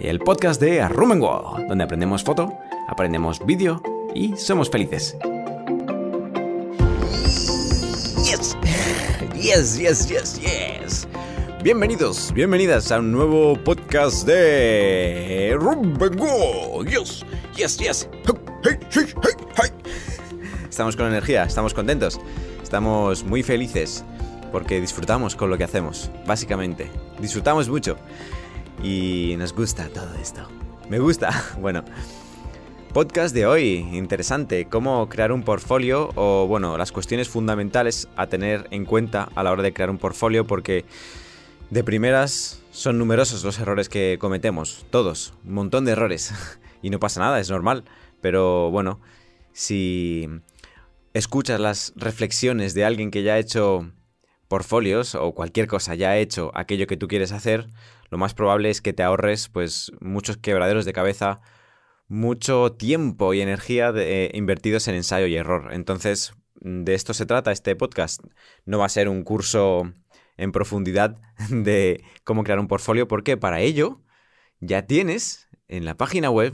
el podcast de Room donde aprendemos foto, aprendemos vídeo y somos felices. Yes, yes, yes, yes, yes. Bienvenidos, bienvenidas a un nuevo podcast de Room Yes, yes, yes. Estamos con energía, estamos contentos, estamos muy felices porque disfrutamos con lo que hacemos, básicamente. Disfrutamos mucho y nos gusta todo esto. Me gusta. Bueno, podcast de hoy, interesante, cómo crear un portfolio o bueno, las cuestiones fundamentales a tener en cuenta a la hora de crear un portfolio porque de primeras son numerosos los errores que cometemos, todos, un montón de errores y no pasa nada, es normal, pero bueno, si escuchas las reflexiones de alguien que ya ha hecho portfolios o cualquier cosa ya ha hecho aquello que tú quieres hacer, lo más probable es que te ahorres pues muchos quebraderos de cabeza, mucho tiempo y energía eh, invertidos en ensayo y error. Entonces, de esto se trata este podcast. No va a ser un curso en profundidad de cómo crear un portfolio, porque para ello ya tienes en la página web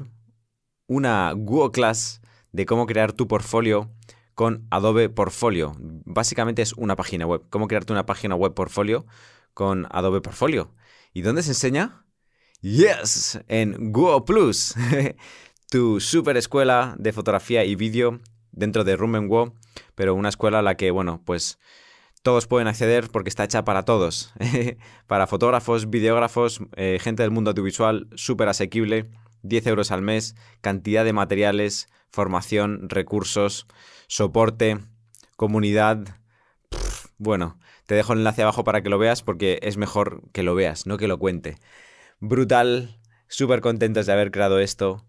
una Google Class de cómo crear tu portfolio con Adobe Portfolio. Básicamente es una página web, cómo crearte una página web portfolio con Adobe Portfolio. ¿Y dónde se enseña? Yes, en Go Plus, tu super escuela de fotografía y vídeo dentro de Room pero una escuela a la que, bueno, pues todos pueden acceder porque está hecha para todos, para fotógrafos, videógrafos, eh, gente del mundo audiovisual, súper asequible, 10 euros al mes, cantidad de materiales, formación, recursos, soporte, comunidad, bueno, te dejo el enlace abajo para que lo veas porque es mejor que lo veas, no que lo cuente. Brutal, súper contentos de haber creado esto.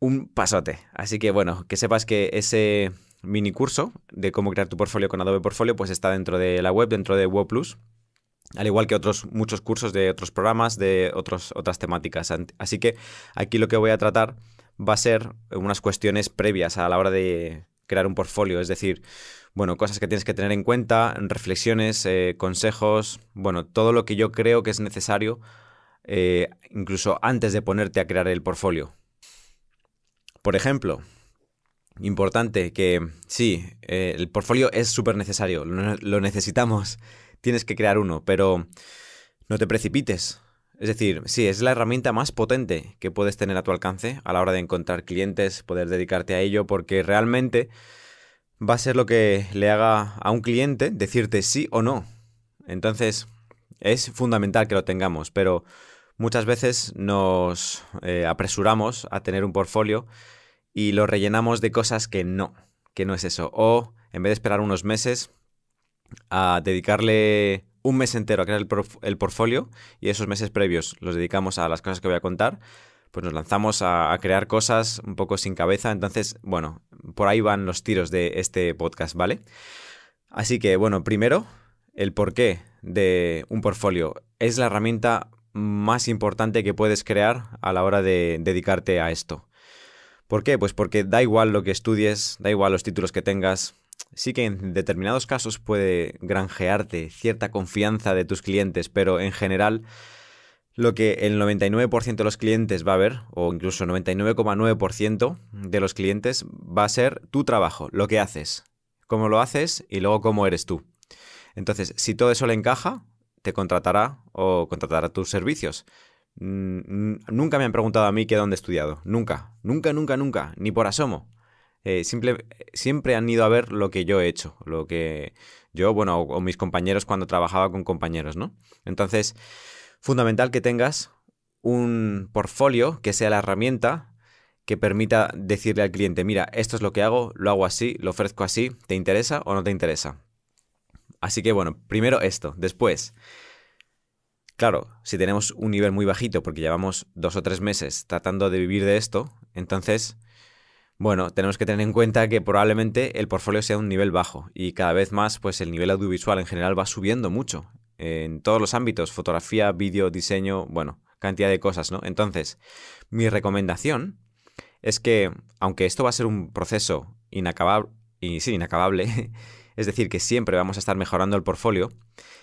Un pasote. Así que bueno, que sepas que ese mini curso de cómo crear tu portfolio con Adobe Portfolio pues está dentro de la web, dentro de WoPlus. al igual que otros muchos cursos de otros programas, de otros, otras temáticas. Así que aquí lo que voy a tratar va a ser unas cuestiones previas a la hora de, crear un portfolio, es decir, bueno, cosas que tienes que tener en cuenta, reflexiones, eh, consejos, bueno, todo lo que yo creo que es necesario, eh, incluso antes de ponerte a crear el portfolio. Por ejemplo, importante que sí, eh, el portfolio es súper necesario, lo necesitamos, tienes que crear uno, pero no te precipites, es decir, sí, es la herramienta más potente que puedes tener a tu alcance a la hora de encontrar clientes, poder dedicarte a ello, porque realmente va a ser lo que le haga a un cliente decirte sí o no. Entonces, es fundamental que lo tengamos, pero muchas veces nos eh, apresuramos a tener un portfolio y lo rellenamos de cosas que no, que no es eso. O en vez de esperar unos meses a dedicarle un mes entero a crear el, portfolio y esos meses previos los dedicamos a las cosas que voy a contar, pues nos lanzamos a, a, crear cosas un poco sin cabeza. Entonces, bueno, por ahí van los tiros de este podcast, ¿vale? Así que, bueno, primero, el porqué de un portfolio. Es la herramienta más importante que puedes crear a la hora de dedicarte a esto. ¿Por qué? Pues porque da igual lo que estudies, da igual los títulos que tengas, sí que en determinados casos puede granjearte cierta confianza de tus clientes, pero en general lo que el 99% de los clientes va a ver, o incluso 99,9% de los clientes, va a ser tu trabajo, lo que haces, cómo lo haces y luego cómo eres tú. Entonces, si todo eso le encaja, te contratará o contratará tus servicios. Mm, nunca me han preguntado a mí que dónde he estudiado. Nunca, nunca, nunca, nunca, ni por asomo. Eh, siempre han ido a ver lo que yo he hecho, lo que yo, bueno, o, o mis compañeros cuando trabajaba con compañeros, ¿no? Entonces, fundamental que tengas un portfolio que sea la herramienta que permita decirle al cliente, mira, esto es lo que hago, lo hago así, lo ofrezco así, ¿te interesa o no te interesa? Así que bueno, primero esto, después, claro, si tenemos un nivel muy bajito porque llevamos dos o tres meses tratando de vivir de esto, entonces bueno, tenemos que tener en cuenta que probablemente el portfolio sea un nivel bajo y cada vez más pues el nivel audiovisual en general va subiendo mucho en todos los ámbitos, fotografía, vídeo, diseño, bueno, cantidad de cosas, ¿no? Entonces, mi recomendación es que, aunque esto va a ser un proceso inacabable, inacabable, es decir, que siempre vamos a estar mejorando el portfolio,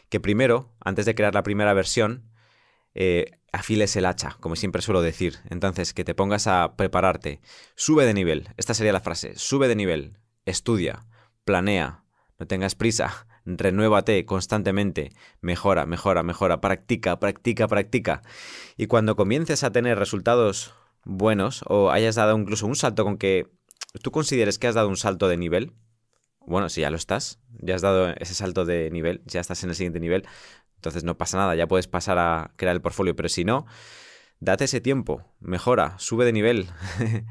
que primero, antes de crear la primera versión, eh, afiles el hacha, como siempre suelo decir. Entonces, que te pongas a prepararte. Sube de nivel. Esta sería la frase. Sube de nivel. Estudia. Planea. No tengas prisa. Renuévate constantemente. Mejora, mejora, mejora. Practica, practica, practica. Y cuando comiences a tener resultados buenos o hayas dado incluso un salto con que tú consideres que has dado un salto de nivel, bueno, si ya lo estás, ya has dado ese salto de nivel, ya estás en el siguiente nivel, entonces no pasa nada, ya puedes pasar a crear el portfolio, pero si no, date ese tiempo, mejora, sube de nivel,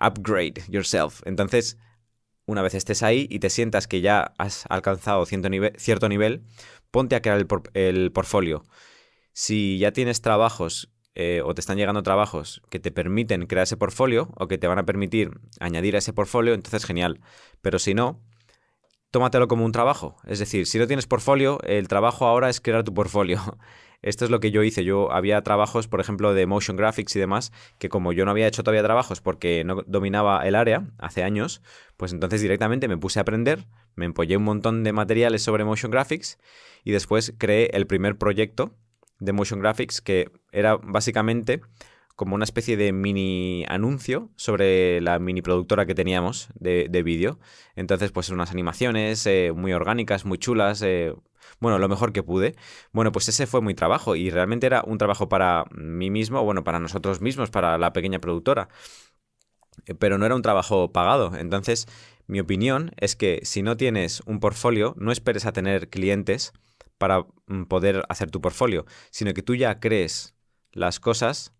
upgrade yourself. Entonces, una vez estés ahí y te sientas que ya has alcanzado cierto nivel, ponte a crear el, portfolio. Si ya tienes trabajos eh, o te están llegando trabajos que te permiten crear ese portfolio o que te van a permitir añadir a ese portfolio, entonces genial. Pero si no, tómatelo como un trabajo. Es decir, si no tienes portfolio, el trabajo ahora es crear tu portfolio. Esto es lo que yo hice. Yo había trabajos, por ejemplo, de motion graphics y demás, que como yo no había hecho todavía trabajos porque no dominaba el área hace años, pues entonces directamente me puse a aprender, me empollé un montón de materiales sobre motion graphics y después creé el primer proyecto de motion graphics que era básicamente como una especie de mini anuncio sobre la mini productora que teníamos de, vídeo. Entonces, pues unas animaciones eh, muy orgánicas, muy chulas, eh, bueno, lo mejor que pude. Bueno, pues ese fue mi trabajo y realmente era un trabajo para mí mismo, bueno, para nosotros mismos, para la pequeña productora. Eh, pero no era un trabajo pagado. Entonces, mi opinión es que si no tienes un portfolio, no esperes a tener clientes para mm, poder hacer tu portfolio, sino que tú ya crees las cosas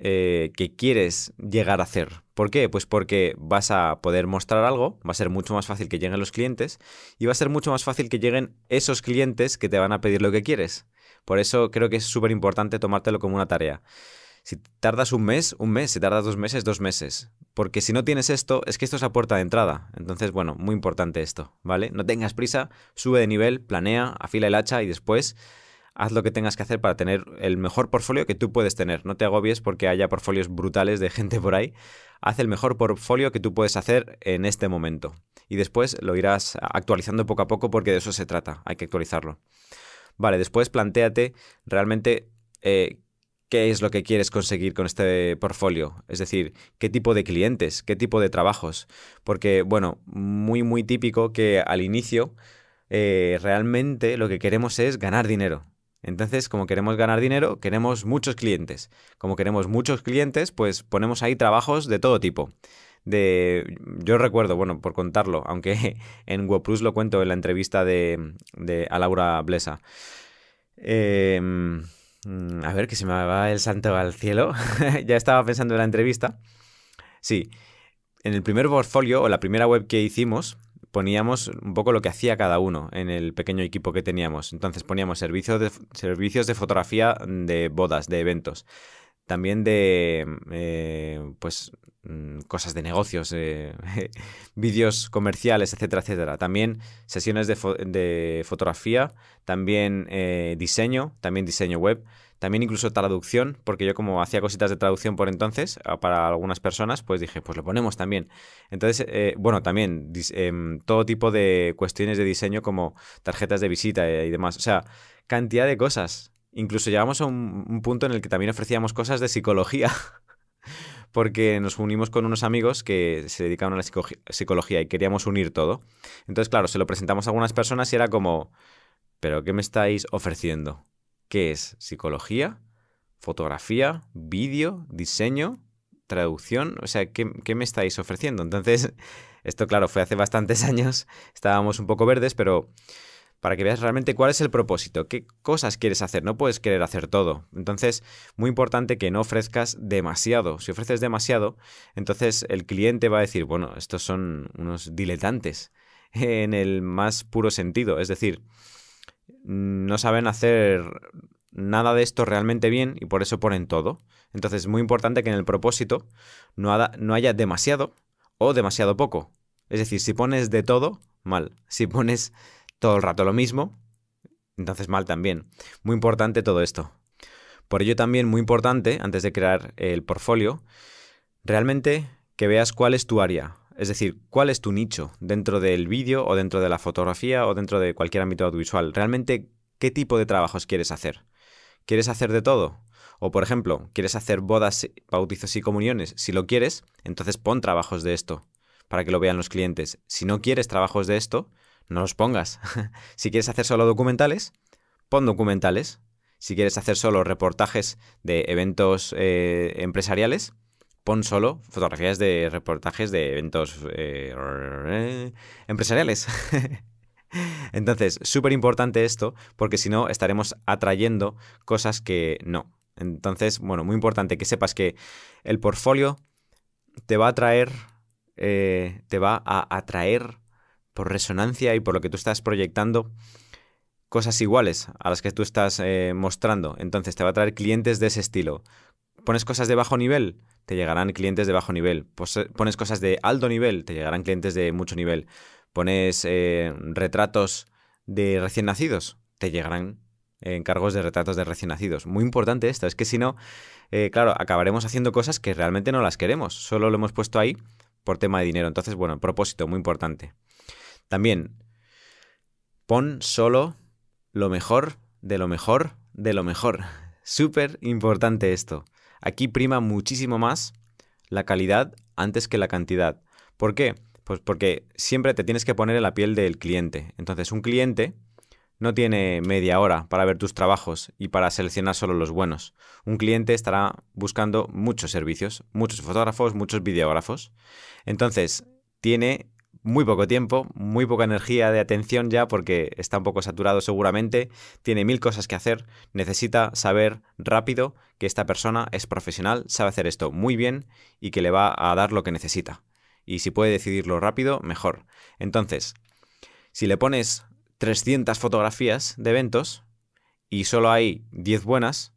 eh, que quieres llegar a hacer. ¿Por qué? Pues porque vas a poder mostrar algo, va a ser mucho más fácil que lleguen los clientes y va a ser mucho más fácil que lleguen esos clientes que te van a pedir lo que quieres. Por eso creo que es súper importante tomártelo como una tarea. Si tardas un mes, un mes. Si tardas dos meses, dos meses. Porque si no tienes esto, es que esto es la puerta de entrada. Entonces, bueno, muy importante esto, ¿vale? No tengas prisa, sube de nivel, planea, afila el hacha y después haz lo que tengas que hacer para tener el mejor portfolio que tú puedes tener. No te agobies porque haya portfolios brutales de gente por ahí. Haz el mejor portfolio que tú puedes hacer en este momento. Y después lo irás actualizando poco a poco porque de eso se trata. Hay que actualizarlo. Vale, después planteate realmente eh, qué es lo que quieres conseguir con este portfolio, es decir, qué tipo de clientes, qué tipo de trabajos, porque bueno, muy muy típico que al inicio eh, realmente lo que queremos es ganar dinero, entonces, como queremos ganar dinero, queremos muchos clientes. Como queremos muchos clientes, pues ponemos ahí trabajos de todo tipo. De, yo recuerdo, bueno, por contarlo, aunque en WordPress lo cuento en la entrevista de, a Laura Blesa. Em, a ver, que se me va el santo al cielo. ya estaba pensando en la entrevista. Sí, en el primer portfolio o la primera web que hicimos, poníamos un poco lo que hacía cada uno en el pequeño equipo que teníamos. Entonces poníamos servicios de, servicios de fotografía de bodas, de eventos. También de, eh, pues, mm, cosas de negocios, eh, vídeos comerciales, etcétera, etcétera. También sesiones de, fotografía, también eh, diseño, también diseño web. También incluso traducción, porque yo como hacía cositas de traducción por entonces, ah, para algunas personas, pues dije, pues lo ponemos también. Entonces, eh, bueno, también em, todo tipo de cuestiones de diseño como tarjetas de visita eh, y demás. O sea, cantidad de cosas. Incluso llegamos a un, punto en el que también ofrecíamos cosas de psicología. porque nos unimos con unos amigos que se dedicaban a la psicología y queríamos unir todo. Entonces, claro, se lo presentamos a algunas personas y era como, ¿pero qué me estáis ofreciendo? ¿Qué es psicología, fotografía, vídeo, diseño, traducción. O sea, ¿qué, ¿qué, me estáis ofreciendo? Entonces, esto claro, fue hace bastantes años, estábamos un poco verdes, pero para que veas realmente cuál es el propósito, qué cosas quieres hacer, no puedes querer hacer todo. Entonces, muy importante que no ofrezcas demasiado. Si ofreces demasiado, entonces el cliente va a decir, bueno, estos son unos diletantes en el más puro sentido. Es decir, no saben hacer nada de esto realmente bien y por eso ponen todo. Entonces es muy importante que en el propósito no, haya demasiado o demasiado poco. Es decir, si pones de todo, mal. Si pones todo el rato lo mismo, entonces mal también. Muy importante todo esto. Por ello también muy importante, antes de crear el portfolio, realmente que veas cuál es tu área, es decir, ¿cuál es tu nicho dentro del vídeo o dentro de la fotografía o dentro de cualquier ámbito audiovisual? ¿Realmente qué tipo de trabajos quieres hacer? ¿Quieres hacer de todo? O por ejemplo, ¿quieres hacer bodas, bautizos y comuniones? Si lo quieres, entonces pon trabajos de esto para que lo vean los clientes. Si no quieres trabajos de esto, no los pongas. si quieres hacer solo documentales, pon documentales. Si quieres hacer solo reportajes de eventos eh, empresariales, Pon solo fotografías de reportajes de eventos eh, empresariales. Entonces, súper importante esto, porque si no, estaremos atrayendo cosas que no. Entonces, bueno, muy importante que sepas que el portfolio te va a atraer, eh, te va a atraer por resonancia y por lo que tú estás proyectando cosas iguales a las que tú estás eh, mostrando. Entonces, te va a traer clientes de ese estilo. ¿Pones cosas de bajo nivel? te llegarán clientes de bajo nivel. Pones cosas de alto nivel, te llegarán clientes de mucho nivel. Pones eh, retratos de recién nacidos, te llegarán eh, encargos de retratos de recién nacidos. Muy importante esto, es que si no, eh, claro, acabaremos haciendo cosas que realmente no las queremos, solo lo hemos puesto ahí por tema de dinero. Entonces, bueno, propósito, muy importante. También, pon solo lo mejor de lo mejor de lo mejor. Súper importante esto. Aquí prima muchísimo más la calidad antes que la cantidad. ¿Por qué? Pues porque siempre te tienes que poner en la piel del cliente. Entonces, un cliente no tiene media hora para ver tus trabajos y para seleccionar solo los buenos. Un cliente estará buscando muchos servicios, muchos fotógrafos, muchos videógrafos. Entonces, tiene muy poco tiempo, muy poca energía de atención ya porque está un poco saturado seguramente, tiene mil cosas que hacer, necesita saber rápido que esta persona es profesional, sabe hacer esto muy bien y que le va a dar lo que necesita. Y si puede decidirlo rápido, mejor. Entonces, si le pones 300 fotografías de eventos y solo hay 10 buenas,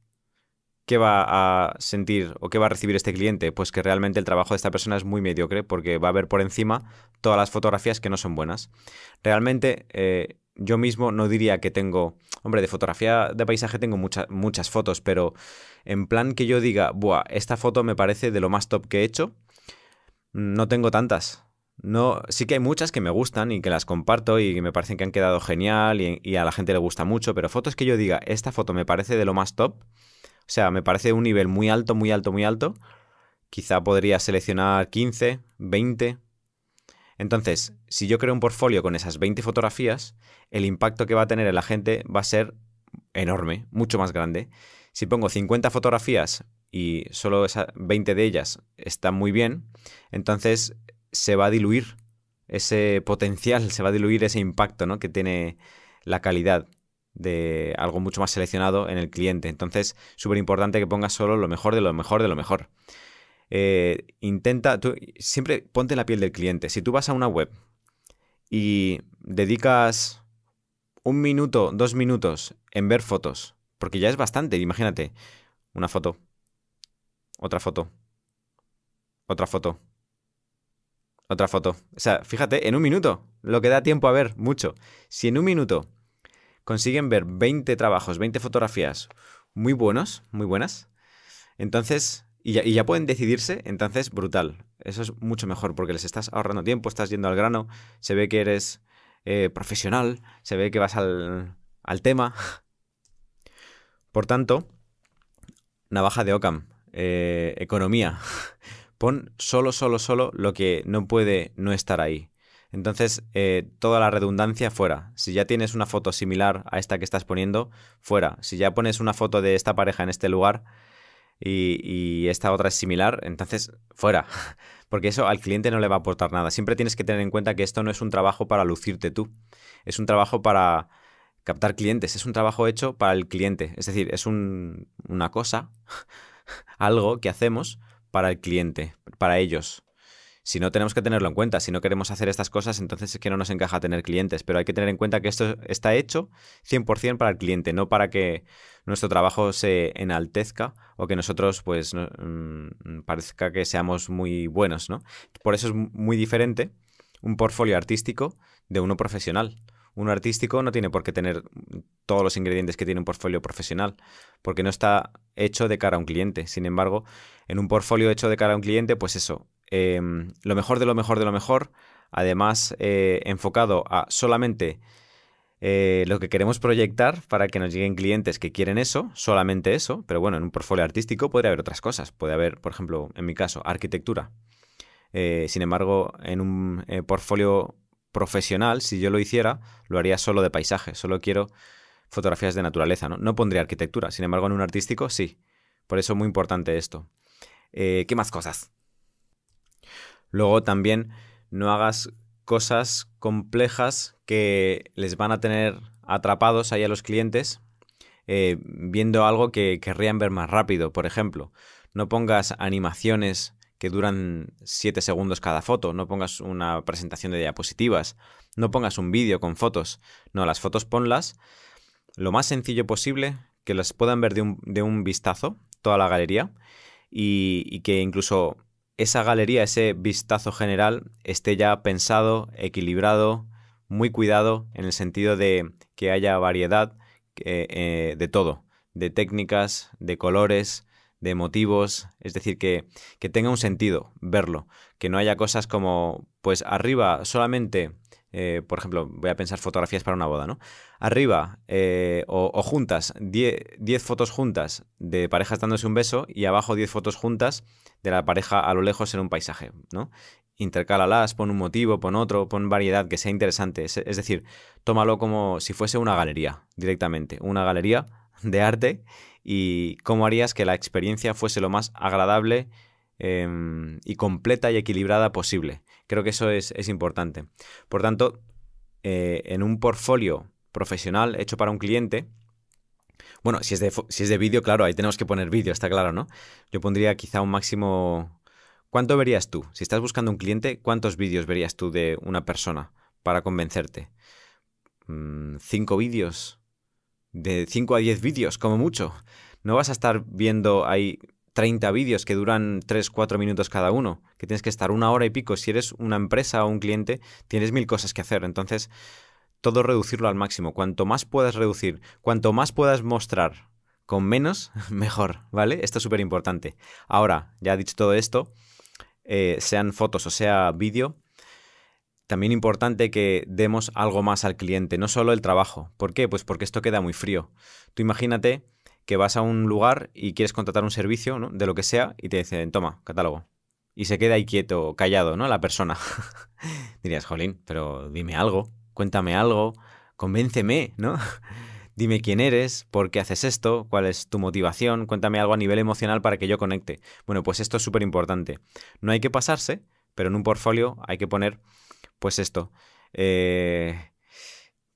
¿qué va a sentir o qué va a recibir este cliente? Pues que realmente el trabajo de esta persona es muy mediocre porque va a ver por encima todas las fotografías que no son buenas. Realmente eh, yo mismo no diría que tengo, hombre, de fotografía de paisaje tengo muchas muchas fotos, pero en plan que yo diga, buah, esta foto me parece de lo más top que he hecho, no tengo tantas. No, sí que hay muchas que me gustan y que las comparto y que me parecen que han quedado genial y a la gente le gusta mucho, pero fotos que yo diga, esta foto me parece de lo más top, o sea, me parece un nivel muy alto, muy alto, muy alto. Quizá podría seleccionar 15, 20. Entonces, si yo creo un portfolio con esas 20 fotografías, el impacto que va a tener en la gente va a ser enorme, mucho más grande. Si pongo 50 fotografías y solo esas 20 de ellas están muy bien, entonces se va a diluir ese potencial, se va a diluir ese impacto ¿no? que tiene la calidad de algo mucho más seleccionado en el cliente. Entonces, súper importante que pongas solo lo mejor de lo mejor de lo mejor. Eh, intenta, tú, siempre ponte en la piel del cliente. Si tú vas a una web y dedicas un minuto, dos minutos en ver fotos, porque ya es bastante, imagínate, una foto, otra foto, otra foto, otra foto. O sea, fíjate, en un minuto, lo que da tiempo a ver, mucho. Si en un minuto consiguen ver 20 trabajos, 20 fotografías muy buenos, muy buenas, entonces, y ya, pueden decidirse, entonces brutal. Eso es mucho mejor porque les estás ahorrando tiempo, estás yendo al grano, se ve que eres eh, profesional, se ve que vas al, tema. Por tanto, navaja de Ocam, eh, economía. Pon solo, solo, solo lo que no puede no estar ahí. Entonces, eh, toda la redundancia fuera. Si ya tienes una foto similar a esta que estás poniendo, fuera. Si ya pones una foto de esta pareja en este lugar y, esta otra es similar, entonces fuera. Porque eso al cliente no le va a aportar nada. Siempre tienes que tener en cuenta que esto no es un trabajo para lucirte tú. Es un trabajo para captar clientes. Es un trabajo hecho para el cliente. Es decir, es una cosa, algo que hacemos para el cliente, para ellos. Si no, tenemos que tenerlo en cuenta. Si no queremos hacer estas cosas, entonces es que no nos encaja tener clientes. Pero hay que tener en cuenta que esto está hecho 100% para el cliente, no para que nuestro trabajo se enaltezca o que nosotros, pues, mm, parezca que seamos muy buenos, ¿no? Por eso es muy diferente un portfolio artístico de uno profesional. Uno artístico no tiene por qué tener todos los ingredientes que tiene un portfolio profesional, porque no está hecho de cara a un cliente. Sin embargo, en un portfolio hecho de cara a un cliente, pues eso, Em, lo mejor de lo mejor de lo mejor, además eh, enfocado a solamente eh, lo que queremos proyectar para que nos lleguen clientes que quieren eso, solamente eso, pero bueno, en un portfolio artístico podría haber otras cosas, puede haber, por ejemplo, en mi caso, arquitectura. Eh, sin embargo, en un portfolio profesional, si yo lo hiciera, lo haría solo de paisaje, solo quiero fotografías de naturaleza, ¿no? No pondría arquitectura, sin embargo, en un artístico sí. Por eso es muy importante esto. ¿Qué más cosas? Luego también no hagas cosas complejas que les van a tener atrapados ahí a los clientes eh, viendo algo que querrían ver más rápido. Por ejemplo, no pongas animaciones que duran 7 segundos cada foto, no pongas una presentación de diapositivas, no pongas un vídeo con fotos, no, las fotos ponlas lo más sencillo posible, que las puedan ver de un, vistazo, toda la galería, y que incluso esa galería, ese vistazo general, esté ya pensado, equilibrado, muy cuidado en el sentido de que haya variedad eh, eh, de todo, de técnicas, de colores, de motivos, es decir, que, que, tenga un sentido verlo, que no haya cosas como, pues arriba solamente eh, por ejemplo, voy a pensar fotografías para una boda, ¿no? Arriba eh, o, juntas, 10 fotos juntas de parejas dándose un beso y abajo 10 fotos juntas de la pareja a lo lejos en un paisaje, ¿no? Intercálalas, pon un motivo, pon otro, pon variedad que sea interesante. Es, es decir, tómalo como si fuese una galería directamente, una galería de arte y cómo harías que la experiencia fuese lo más agradable Em, y completa y equilibrada posible. Creo que eso es, importante. Por tanto, eh, en un portfolio profesional hecho para un cliente, bueno, si es de, si es de vídeo, claro, ahí tenemos que poner vídeo, está claro, ¿no? Yo pondría quizá un máximo... ¿Cuánto verías tú? Si estás buscando un cliente, ¿cuántos vídeos verías tú de una persona para convencerte? Mm, ¿Cinco vídeos? ¿De cinco a diez vídeos, como mucho? No vas a estar viendo ahí 30 vídeos que duran 3, 4 minutos cada uno, que tienes que estar una hora y pico. Si eres una empresa o un cliente, tienes mil cosas que hacer. Entonces, todo reducirlo al máximo. Cuanto más puedas reducir, cuanto más puedas mostrar con menos, mejor, ¿vale? Esto es súper importante. Ahora, ya dicho todo esto, eh, sean fotos o sea vídeo, también importante que demos algo más al cliente, no solo el trabajo. ¿Por qué? Pues porque esto queda muy frío. Tú imagínate que vas a un lugar y quieres contratar un servicio, ¿no? De lo que sea, y te dicen, toma, catálogo. Y se queda ahí quieto, callado, ¿no? La persona. Dirías, jolín, pero dime algo, cuéntame algo, convénceme, ¿no? dime quién eres, por qué haces esto, cuál es tu motivación, cuéntame algo a nivel emocional para que yo conecte. Bueno, pues esto es súper importante. No hay que pasarse, pero en un portfolio hay que poner, pues esto. Eh,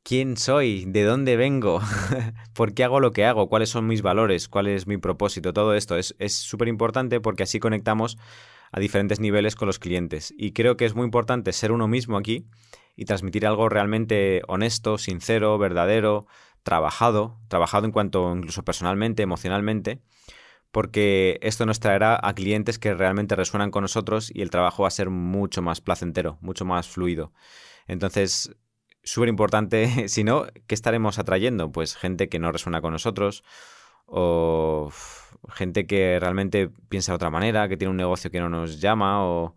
quién soy, de dónde vengo, por qué hago lo que hago, cuáles son mis valores, cuál es mi propósito, todo esto es súper importante porque así conectamos a diferentes niveles con los clientes. Y creo que es muy importante ser uno mismo aquí y transmitir algo realmente honesto, sincero, verdadero, trabajado, trabajado en cuanto incluso personalmente, emocionalmente, porque esto nos traerá a clientes que realmente resuenan con nosotros y el trabajo va a ser mucho más placentero, mucho más fluido. Entonces, súper importante, si no, ¿qué estaremos atrayendo? Pues gente que no resuena con nosotros o gente que realmente piensa de otra manera, que tiene un negocio que no nos llama o...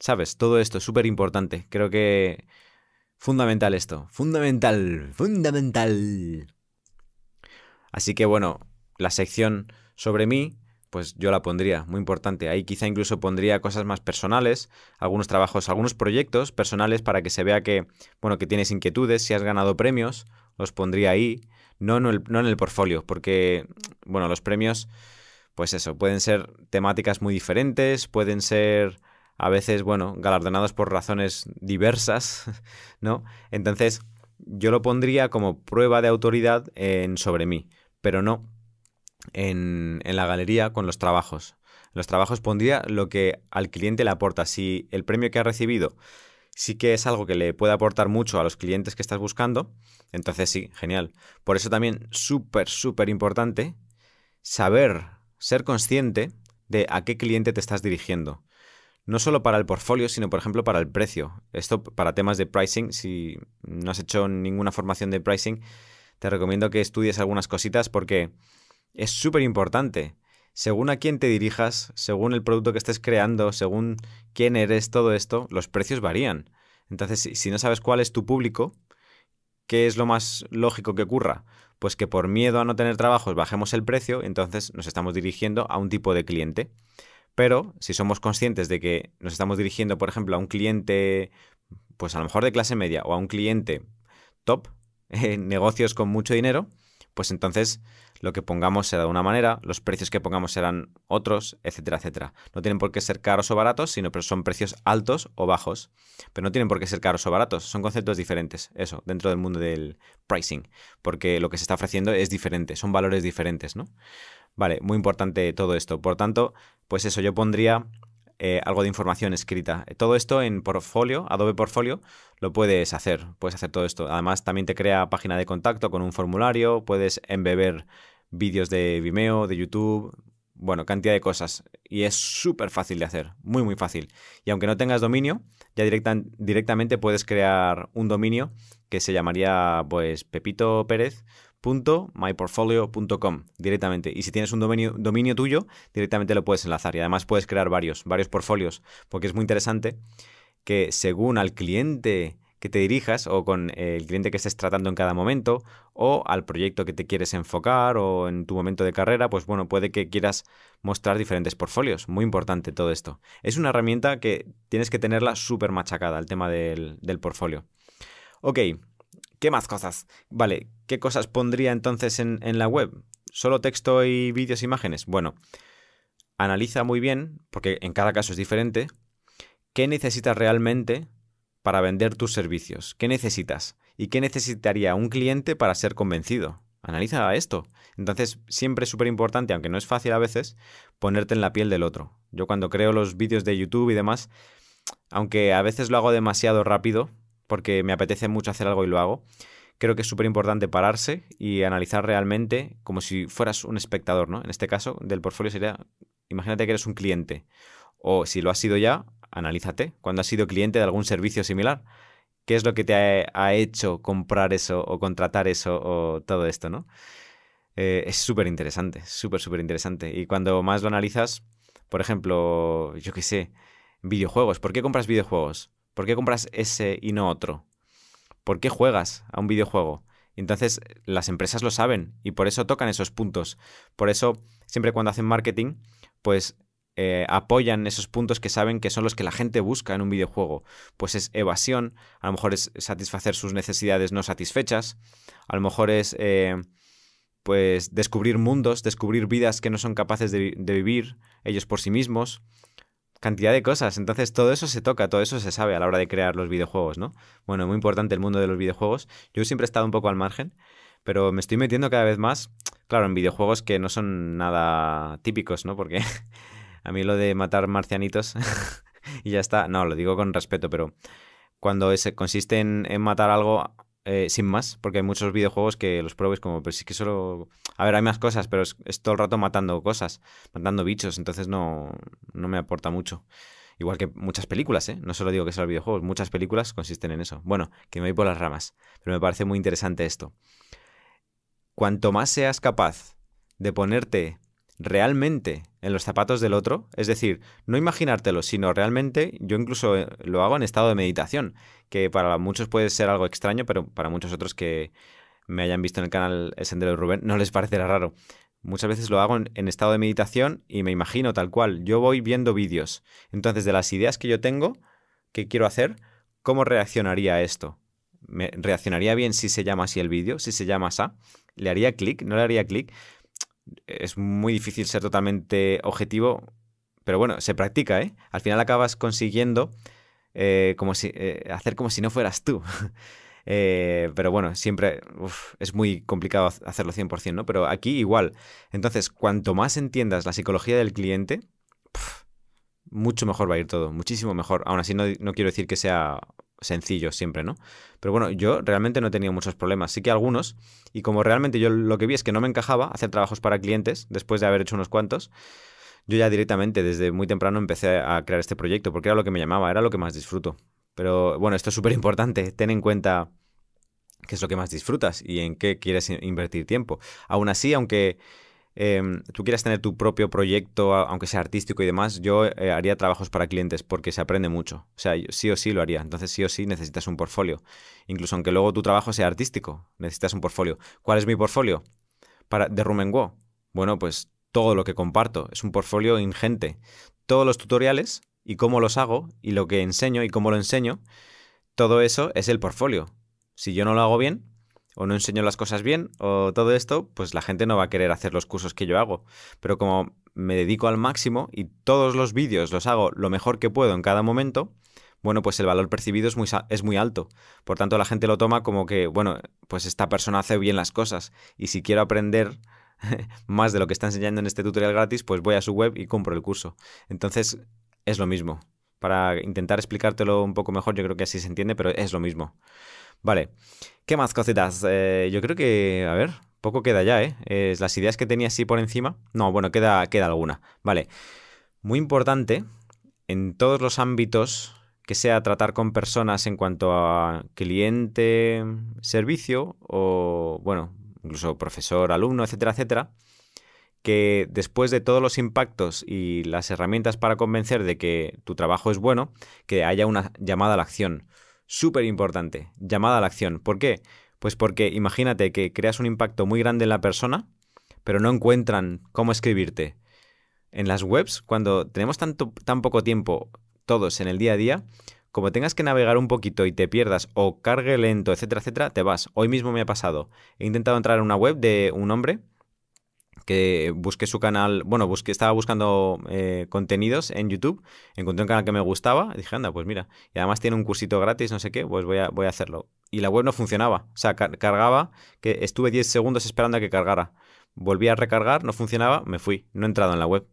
¿Sabes? Todo esto, es súper importante. Creo que... Fundamental esto. Fundamental. Fundamental. Así que bueno, la sección sobre mí pues yo la pondría, muy importante. Ahí quizá incluso pondría cosas más personales, algunos trabajos, algunos proyectos personales para que se vea que, bueno, que tienes inquietudes, si has ganado premios, los pondría ahí, no, en el portfolio, porque, bueno, los premios, pues eso, pueden ser temáticas muy diferentes, pueden ser a veces, bueno, galardonados por razones diversas, ¿no? Entonces, yo lo pondría como prueba de autoridad en sobre mí, pero no en, la galería con los trabajos. Los trabajos pondría lo que al cliente le aporta. Si el premio que ha recibido sí que es algo que le puede aportar mucho a los clientes que estás buscando, entonces sí, genial. Por eso también súper, súper importante saber, ser consciente de a qué cliente te estás dirigiendo. No solo para el portfolio, sino por ejemplo para el precio. Esto para temas de pricing, si no has hecho ninguna formación de pricing, te recomiendo que estudies algunas cositas porque es súper importante. Según a quién te dirijas, según el producto que estés creando, según quién eres, todo esto, los precios varían. Entonces, si, no sabes cuál es tu público, ¿qué es lo más lógico que ocurra? Pues que por miedo a no tener trabajos bajemos el precio, entonces nos estamos dirigiendo a un tipo de cliente. Pero si somos conscientes de que nos estamos dirigiendo, por ejemplo, a un cliente, pues a lo mejor de clase media o a un cliente top, en negocios con mucho dinero, pues entonces lo que pongamos será de una manera, los precios que pongamos serán otros, etcétera, etcétera. No tienen por qué ser caros o baratos, sino que son precios altos o bajos, pero no tienen por qué ser caros o baratos, son conceptos diferentes, eso, dentro del mundo del pricing, porque lo que se está ofreciendo es diferente, son valores diferentes, ¿no? Vale, muy importante todo esto. Por tanto, pues eso yo pondría eh, algo de información escrita. Eh, todo esto en portfolio, Adobe Portfolio, lo puedes hacer, puedes hacer todo esto. Además, también te crea página de contacto con un formulario, puedes embeber vídeos de Vimeo, de YouTube, bueno, cantidad de cosas. Y es súper fácil de hacer, muy, muy fácil. Y aunque no tengas dominio, ya directamente puedes crear un dominio que se llamaría pues pepito pérez myportfolio.com directamente. Y si tienes un dominio, dominio, tuyo, directamente lo puedes enlazar. Y además puedes crear varios, varios portfolios, porque es muy interesante que según al cliente que te dirijas o con eh, el cliente que estés tratando en cada momento o al proyecto que te quieres enfocar o en tu momento de carrera, pues bueno, puede que quieras mostrar diferentes portfolios. Muy importante todo esto. Es una herramienta que tienes que tenerla súper machacada, el tema del, del portfolio. Ok, ¿Qué más cosas? Vale, ¿qué cosas pondría entonces en, la web? ¿Solo texto y vídeos, e imágenes? Bueno, analiza muy bien, porque en cada caso es diferente, qué necesitas realmente para vender tus servicios. ¿Qué necesitas? ¿Y qué necesitaría un cliente para ser convencido? Analiza esto. Entonces, siempre es súper importante, aunque no es fácil a veces, ponerte en la piel del otro. Yo cuando creo los vídeos de YouTube y demás, aunque a veces lo hago demasiado rápido, porque me apetece mucho hacer algo y lo hago. Creo que es súper importante pararse y analizar realmente como si fueras un espectador, ¿no? En este caso, del portfolio sería, imagínate que eres un cliente. O si lo has sido ya, analízate cuando has sido cliente de algún servicio similar. ¿Qué es lo que te ha, hecho comprar eso o contratar eso o todo esto, ¿no? Eh, es súper interesante, súper, súper interesante. Y cuando más lo analizas, por ejemplo, yo qué sé, videojuegos. ¿Por qué compras videojuegos? ¿Por qué compras ese y no otro? ¿Por qué juegas a un videojuego? Entonces las empresas lo saben y por eso tocan esos puntos. Por eso siempre cuando hacen marketing, pues eh, apoyan esos puntos que saben que son los que la gente busca en un videojuego. Pues es evasión, a lo mejor es satisfacer sus necesidades no satisfechas, a lo mejor es eh, pues descubrir mundos, descubrir vidas que no son capaces de vivir ellos por sí mismos, cantidad de cosas. Entonces todo eso se toca, todo eso se sabe a la hora de crear los videojuegos, ¿no? Bueno, muy importante el mundo de los videojuegos. Yo siempre he estado un poco al margen, pero me estoy metiendo cada vez más, claro, en videojuegos que no son nada típicos, ¿no? Porque a mí lo de matar marcianitos y ya está, no, lo digo con respeto, pero cuando ese consiste en matar algo eh, sin más, porque hay muchos videojuegos que los pruebes como, pero es que solo... A ver, hay más cosas, pero es, todo el rato matando cosas, matando bichos, entonces no, no me aporta mucho. Igual que muchas películas, ¿eh? No solo digo que son el videojuegos, muchas películas consisten en eso. Bueno, que me voy por las ramas, pero me parece muy interesante esto. Cuanto más seas capaz de ponerte realmente en los zapatos del otro, es decir, no imaginártelo, sino realmente yo incluso eh, lo hago en estado de meditación, que para muchos puede ser algo extraño, pero para muchos otros que me hayan visto en el canal Sendero de Rubén no les parecerá raro. Muchas veces lo hago en, estado de meditación y me imagino tal cual, yo voy viendo vídeos. Entonces, de las ideas que yo tengo, que quiero hacer, ¿cómo reaccionaría a esto? ¿Me ¿Reaccionaría bien si se llama así el vídeo? ¿Si se llama así? ¿Le haría clic? ¿No le haría clic? es muy difícil ser totalmente objetivo, pero bueno, se practica, ¿eh? Al final acabas consiguiendo eh, como si, eh, hacer como si no fueras tú. Eh, pero bueno, siempre es muy complicado hacerlo 100%, ¿no? Pero aquí igual. Entonces, cuanto más entiendas la psicología del cliente, mucho mejor va a ir todo, muchísimo mejor. Aún así, no, no quiero decir que sea sencillo siempre, ¿no? Pero bueno, yo realmente no he tenido muchos problemas, sí que algunos, y como realmente yo lo que vi es que no me encajaba hacer trabajos para clientes, después de haber hecho unos cuantos, yo ya directamente desde muy temprano empecé a crear este proyecto, porque era lo que me llamaba, era lo que más disfruto. Pero bueno, esto es súper importante, ten en cuenta qué es lo que más disfrutas y en qué quieres invertir tiempo. Aún así, aunque Em, tú quieras tener tu propio proyecto, aunque sea artístico y demás, yo eh, haría trabajos para clientes porque se aprende mucho. O sea, sí o sí lo haría. Entonces sí o sí necesitas un portfolio. Incluso aunque luego tu trabajo sea artístico, necesitas un portfolio. ¿Cuál es mi portfolio? Para, de Rumengo. Bueno, pues todo lo que comparto. Es un portfolio ingente. Todos los tutoriales y cómo los hago y lo que enseño y cómo lo enseño, todo eso es el portfolio. Si yo no lo hago bien, o no enseño las cosas bien o todo esto, pues la gente no va a querer hacer los cursos que yo hago. Pero como me dedico al máximo y todos los vídeos los hago lo mejor que puedo en cada momento, bueno, pues el valor percibido es muy, es muy alto. Por tanto, la gente lo toma como que, bueno, pues esta persona hace bien las cosas y si quiero aprender más de lo que está enseñando en este tutorial gratis, pues voy a su web y compro el curso. Entonces, es lo mismo. Para intentar explicártelo un poco mejor, yo creo que así se entiende, pero es lo mismo. Vale. ¿Qué más cositas? Eh, yo creo que, a ver, poco queda ya, ¿eh? Las ideas que tenía así por encima. No, bueno, queda, queda alguna. Vale. Muy importante en todos los ámbitos que sea tratar con personas en cuanto a cliente, servicio o, bueno, incluso profesor, alumno, etcétera, etcétera, que después de todos los impactos y las herramientas para convencer de que tu trabajo es bueno, que haya una llamada a la acción súper importante, llamada a la acción. ¿Por qué? Pues porque imagínate que creas un impacto muy grande en la persona, pero no encuentran cómo escribirte. En las webs, cuando tenemos tanto, tan poco tiempo todos en el día a día, como tengas que navegar un poquito y te pierdas o cargue lento, etcétera, etcétera, te vas. Hoy mismo me ha pasado. He intentado entrar en una web de un hombre que busqué su canal, bueno, busqué, estaba buscando eh, contenidos en YouTube, encontré un canal que me gustaba, dije, anda, pues mira, y además tiene un cursito gratis, no sé qué, pues voy a, voy a hacerlo. Y la web no funcionaba, o sea, cargaba, que estuve 10 segundos esperando a que cargara. Volví a recargar, no funcionaba, me fui, no he entrado en la web.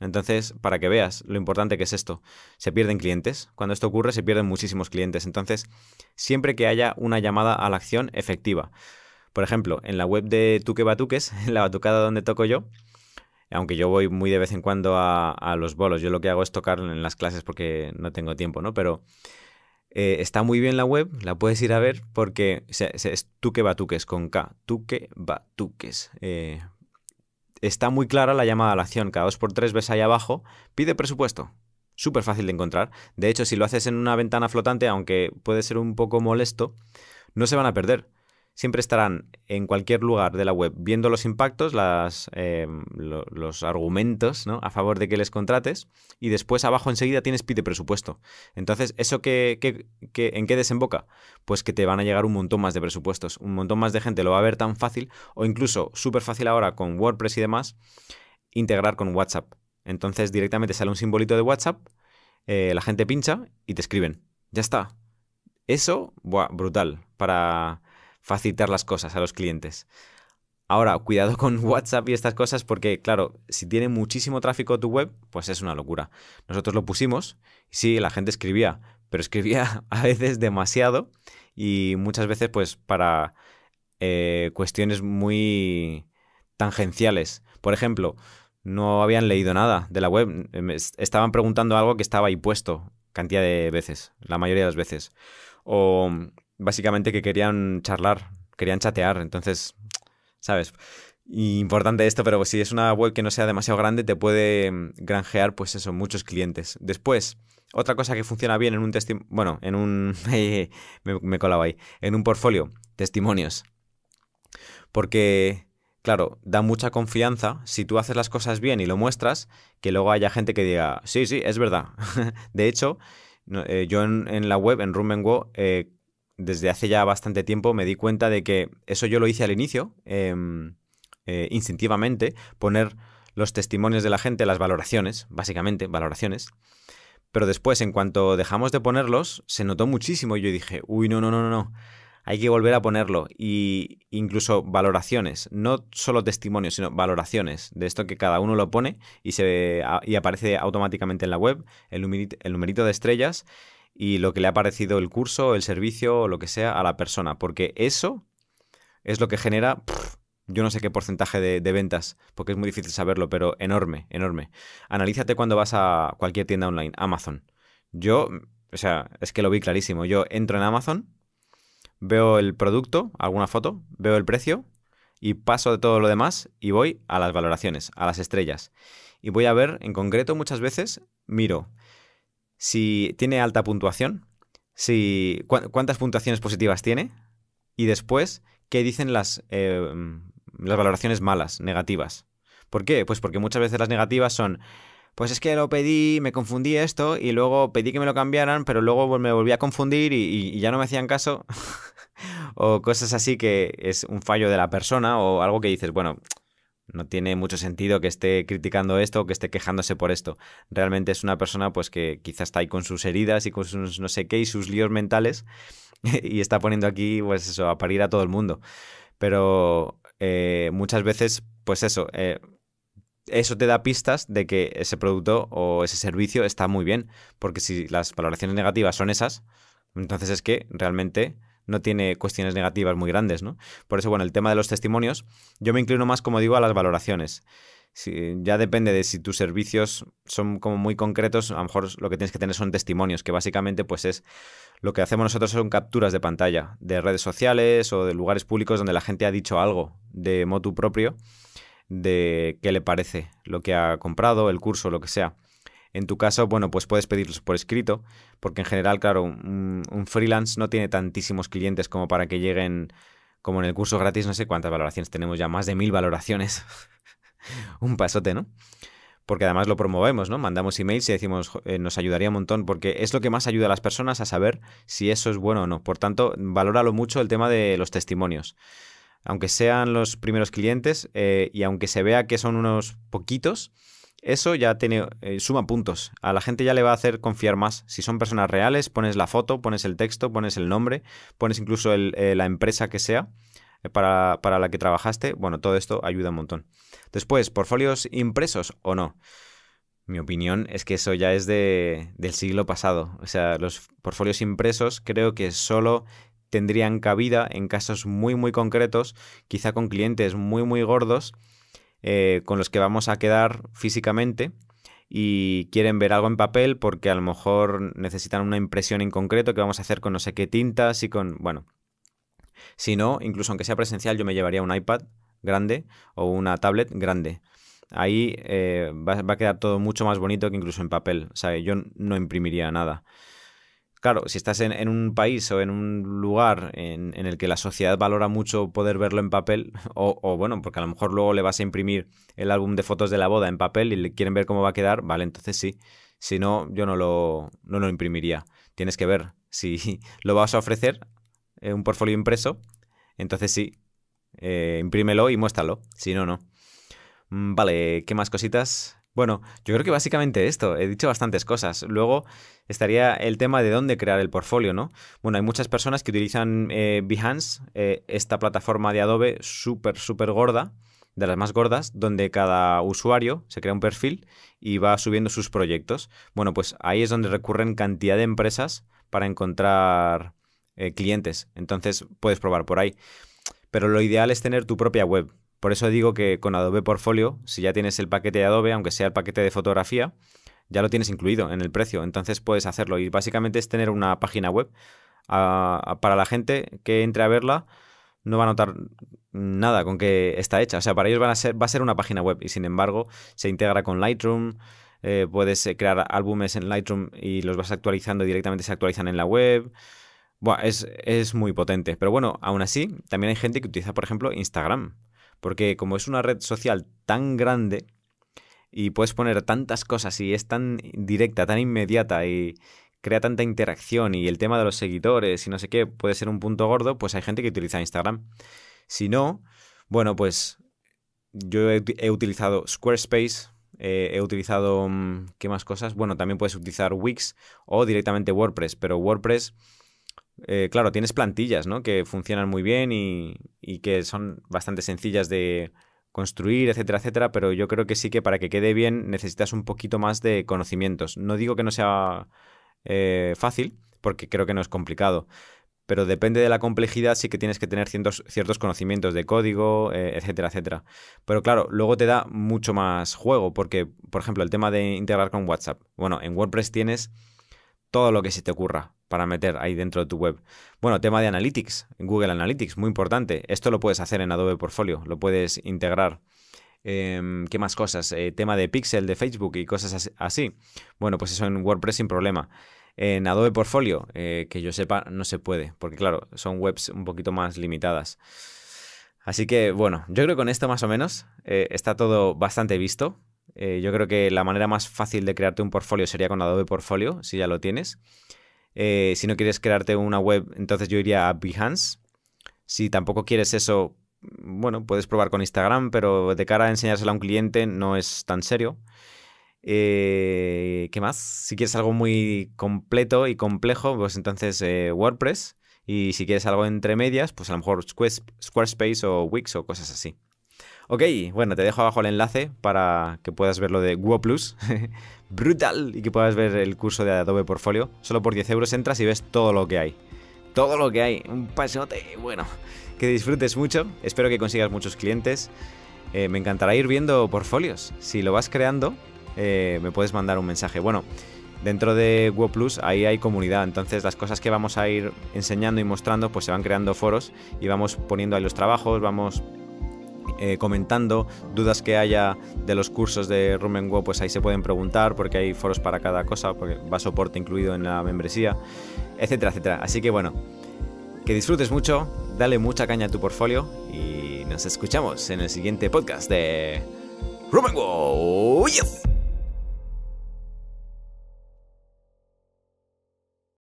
Entonces, para que veas lo importante que es esto, se pierden clientes. Cuando esto ocurre, se pierden muchísimos clientes. Entonces, siempre que haya una llamada a la acción efectiva. Por ejemplo, en la web de Tuque Batuques, en la batucada donde toco yo, aunque yo voy muy de vez en cuando a, los bolos, yo lo que hago es tocar en las clases porque no tengo tiempo, ¿no? Pero eh, está muy bien la web, la puedes ir a ver porque es Tuque Batuques con K, Tuque Batuques. Eh, está muy clara la llamada a la acción, cada dos por tres ves ahí abajo, pide presupuesto. Súper fácil de encontrar. De hecho, si lo haces en una ventana flotante, aunque puede ser un poco molesto, no se van a perder siempre estarán en cualquier lugar de la web viendo los impactos, las, eh, los argumentos a favor de que les contrates y después abajo enseguida tienes pide presupuesto. Entonces, ¿eso que, en qué desemboca? Pues que te van a llegar un montón más de presupuestos, un montón más de gente lo va a ver tan fácil o incluso súper fácil ahora con WordPress y demás, integrar con WhatsApp. Entonces directamente sale un simbolito de WhatsApp, eh, la gente pincha y te escriben. Ya está. Eso, brutal. Para, facilitar las cosas a los clientes. Ahora, cuidado con WhatsApp y estas cosas porque, claro, si tiene muchísimo tráfico tu web, pues es una locura. Nosotros lo pusimos sí, la gente escribía, pero escribía a veces demasiado y muchas veces pues para eh, cuestiones muy tangenciales. Por ejemplo, no habían leído nada de la web, em, estaban preguntando algo que estaba ahí puesto cantidad de veces, la mayoría de las veces. O básicamente que querían charlar, querían chatear, entonces, ¿sabes? Importante esto, pero si es una web que no sea demasiado grande, te puede mm, granjear, pues eso, muchos clientes. Después, otra cosa que funciona bien en un testimonio, bueno, en un, me, colaba ahí, en un portfolio, testimonios. Porque, claro, da mucha confianza si tú haces las cosas bien y lo muestras, que luego haya gente que diga, sí, sí, es verdad. De hecho, eh, yo en, la web, en Rumengo, eh, desde hace ya bastante tiempo me di cuenta de que eso yo lo hice al inicio, em, eh, instintivamente, poner los testimonios de la gente, las valoraciones, básicamente, valoraciones. Pero después, en cuanto dejamos de ponerlos, se notó muchísimo y yo dije, uy, no, no, no, no, hay que volver a ponerlo. Y incluso valoraciones, no solo testimonios, sino valoraciones de esto que cada uno lo pone y, se, y aparece automáticamente en la web, el numerito de estrellas y lo que le ha parecido el curso, el servicio o lo que sea a la persona, porque eso es lo que genera... yo no sé qué porcentaje de, de, ventas, porque es muy difícil saberlo, pero enorme, enorme. Analízate cuando vas a cualquier tienda online, Amazon. Yo, o sea, es que lo vi clarísimo. Yo entro en Amazon, veo el producto, alguna foto, veo el precio y paso de todo lo demás y voy a las valoraciones, a las estrellas. Y voy a ver, en concreto, muchas veces miro si tiene alta puntuación, si, cuántas puntuaciones positivas tiene y después qué dicen las, em, las valoraciones malas, negativas. ¿Por qué? Pues porque muchas veces las negativas son, pues es que lo pedí, me confundí esto y luego pedí que me lo cambiaran, pero luego me volví a confundir y ya no me hacían caso. o cosas así que es un fallo de la persona o algo que dices, bueno, no tiene mucho sentido que esté criticando esto o que esté quejándose por esto. Realmente es una persona pues que quizás está ahí con sus heridas y con sus no sé qué y sus líos mentales y está poniendo aquí pues eso, a parir a todo el mundo. Pero eh, muchas veces pues eso, eh, eso te da pistas de que ese producto o ese servicio está muy bien, porque si las valoraciones negativas son esas, entonces es que realmente no tiene cuestiones negativas muy grandes, ¿no? Por eso, bueno, el tema de los testimonios, yo me inclino más, como digo, a las valoraciones. Si, ya depende de si tus servicios son como muy concretos, a lo mejor lo que tienes que tener son testimonios, que básicamente pues es lo que hacemos nosotros son capturas de pantalla de redes sociales o de lugares públicos donde la gente ha dicho algo de motu propio, de qué le parece, lo que ha comprado, el curso, lo que sea. En tu caso, bueno, pues puedes pedirlos por escrito, porque en general, claro, un, freelance no tiene tantísimos clientes como para que lleguen, como en el curso gratis, no sé cuántas valoraciones tenemos ya, más de mil valoraciones. un pasote, ¿no? Porque además lo promovemos, ¿no? Mandamos emails y decimos, eh, nos ayudaría un montón, porque es lo que más ayuda a las personas a saber si eso es bueno o no. Por tanto, valóralo mucho el tema de los testimonios. Aunque sean los primeros clientes eh, y aunque se vea que son unos poquitos, eso ya tiene, eh, suma puntos. A la gente ya le va a hacer confiar más. Si son personas reales, pones la foto, pones el texto, pones el nombre, pones incluso eh, la empresa que sea eh, para, la que trabajaste. Bueno, todo esto ayuda un montón. Después, ¿porfolios impresos o no. Mi opinión es que eso ya es del siglo pasado. O sea, los porfolios impresos creo que solo tendrían cabida en casos muy, muy concretos, quizá con clientes muy, muy gordos eh, con los que vamos a quedar físicamente y quieren ver algo en papel porque a lo mejor necesitan una impresión en concreto que vamos a hacer con no sé qué tintas y con... Bueno, si no, incluso aunque sea presencial, yo me llevaría un iPad grande o una tablet grande. Ahí eh, va, va, a quedar todo mucho más bonito que incluso en papel. O sea, yo no imprimiría nada. Claro, si estás en, un país o en un lugar en, el que la sociedad valora mucho poder verlo en papel, o, o, bueno, porque a lo mejor luego le vas a imprimir el álbum de fotos de la boda en papel y le quieren ver cómo va a quedar, vale, entonces sí. Si no, yo no lo, no lo imprimiría. Tienes que ver si lo vas a ofrecer, eh, un portfolio impreso, entonces sí, eh, imprímelo y muéstralo. Si no, no. Mm, vale, ¿qué más cositas? Bueno, yo creo que básicamente esto, he dicho bastantes cosas. Luego estaría el tema de dónde crear el portfolio, ¿no? Bueno, hay muchas personas que utilizan eh, Behance, eh, esta plataforma de Adobe súper, súper gorda, de las más gordas, donde cada usuario se crea un perfil y va subiendo sus proyectos. Bueno, pues ahí es donde recurren cantidad de empresas para encontrar eh, clientes. Entonces puedes probar por ahí. Pero lo ideal es tener tu propia web, por eso digo que con Adobe Portfolio, si ya tienes el paquete de Adobe, aunque sea el paquete de fotografía, ya lo tienes incluido en el precio, entonces puedes hacerlo. Y básicamente es tener una página web. para la gente que entre a verla, no va a notar nada con que está hecha. O sea, para ellos va a ser una página web y sin embargo se integra con Lightroom. Eh, puedes eh, crear álbumes en Lightroom y los vas actualizando directamente, se actualizan en la web. es, es muy potente. Pero bueno, aún así, también hay gente que utiliza, por ejemplo, Instagram porque como es una red social tan grande y puedes poner tantas cosas y es tan directa, tan inmediata y crea tanta interacción y el tema de los seguidores y no sé qué puede ser un punto gordo, pues hay gente que utiliza Instagram. Si no, bueno, pues yo he, utilizado Squarespace, eh, he utilizado... Mm, ¿Qué más cosas? Bueno, también puedes utilizar Wix o directamente WordPress, pero WordPress eh, claro, tienes plantillas, ¿no? Que funcionan muy bien y, que son bastante sencillas de construir, etcétera, etcétera, pero yo creo que sí que para que quede bien necesitas un poquito más de conocimientos. No digo que no sea eh, fácil, porque creo que no es complicado, pero depende de la complejidad sí que tienes que tener ciertos, conocimientos de código, eh, etcétera, etcétera. Pero claro, luego te da mucho más juego, porque, por ejemplo, el tema de integrar con WhatsApp. Bueno, en WordPress tienes todo lo que se te ocurra para meter ahí dentro de tu web. Bueno, tema de Analytics, Google Analytics, muy importante. Esto lo puedes hacer en Adobe Portfolio, lo puedes integrar. Em, ¿Qué más cosas? Eh, tema de Pixel, de Facebook y cosas así. Bueno, pues eso en WordPress sin problema. En Adobe Portfolio, eh, que yo sepa, no se puede, porque claro, son webs un poquito más limitadas. Así que bueno, yo creo que con esto más o menos eh, está todo bastante visto. yo creo que la manera más fácil de crearte un portfolio sería con Adobe Portfolio, si ya lo tienes. Eh, si no quieres crearte una web, entonces yo iría a Behance. Si tampoco quieres eso, bueno, puedes probar con Instagram, pero de cara a enseñárselo a un cliente no es tan serio. Eh, ¿Qué más? Si quieres algo muy completo y complejo, pues entonces eh, WordPress. Y si quieres algo entre medias, pues a lo mejor Squarespace o Wix o cosas así. Ok, bueno, te dejo abajo el enlace para que puedas ver lo de Wooplus, Brutal. Y que puedas ver el curso de Adobe Portfolio. Solo por 10 euros entras y ves todo lo que hay. Todo lo que hay. Un pasote. Bueno, que disfrutes mucho. Espero que consigas muchos clientes. Eh, me encantará ir viendo portfolios. Si lo vas creando, eh, me puedes mandar un mensaje. Bueno, dentro de Wooplus ahí hay comunidad, entonces las cosas que vamos a ir enseñando y mostrando, pues se van creando foros y vamos poniendo ahí los trabajos, vamos eh, comentando. Dudas que haya de los cursos de Rumen pues ahí se pueden preguntar porque hay foros para cada cosa, porque va soporte incluido en la membresía, etcétera, etcétera. Así que bueno, que disfrutes mucho, dale mucha caña a tu portfolio y nos escuchamos en el siguiente podcast de Rumen